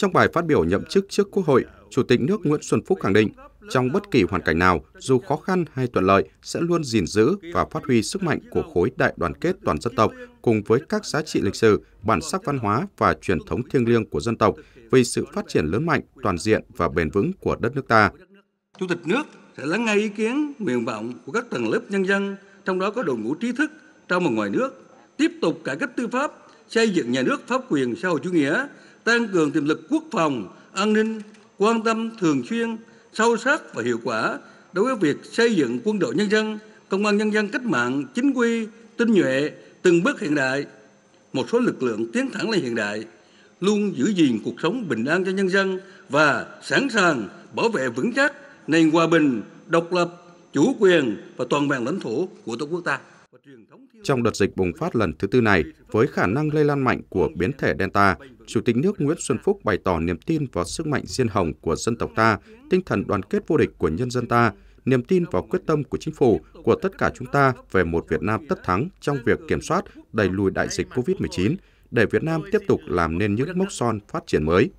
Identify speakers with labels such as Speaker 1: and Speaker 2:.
Speaker 1: Trong bài phát biểu nhậm chức trước Quốc hội, Chủ tịch nước Nguyễn Xuân Phúc khẳng định, trong bất kỳ hoàn cảnh nào, dù khó khăn hay thuận lợi, sẽ luôn gìn giữ và phát huy sức mạnh của khối đại đoàn kết toàn dân tộc cùng với các giá trị lịch sử, bản sắc văn hóa và truyền thống thiêng liêng của dân tộc vì sự phát triển lớn mạnh, toàn diện và bền vững của đất nước ta. Chủ tịch
Speaker 2: nước sẽ lắng nghe ý kiến, nguyện vọng của các tầng lớp nhân dân, trong đó có đội ngũ trí thức trong và ngoài nước, tiếp tục cải cách tư pháp, xây dựng nhà nước pháp quyền xã hội chủ nghĩa tăng cường tiềm lực quốc phòng an ninh quan tâm thường xuyên sâu sắc và hiệu quả đối với việc xây dựng quân đội nhân dân công an nhân dân cách mạng chính quy tinh nhuệ từng bước hiện đại một số lực lượng tiến thẳng lên hiện đại luôn giữ gìn cuộc sống bình an cho nhân dân và sẵn sàng bảo vệ vững chắc nền hòa bình độc lập chủ quyền và toàn vẹn lãnh thổ của tổ quốc ta
Speaker 1: trong đợt dịch bùng phát lần thứ tư này, với khả năng lây lan mạnh của biến thể Delta, Chủ tịch nước Nguyễn Xuân Phúc bày tỏ niềm tin vào sức mạnh diên hồng của dân tộc ta, tinh thần đoàn kết vô địch của nhân dân ta, niềm tin vào quyết tâm của chính phủ, của tất cả chúng ta về một Việt Nam tất thắng trong việc kiểm soát, đẩy lùi đại dịch COVID-19, để Việt Nam tiếp tục làm nên những mốc son phát triển mới.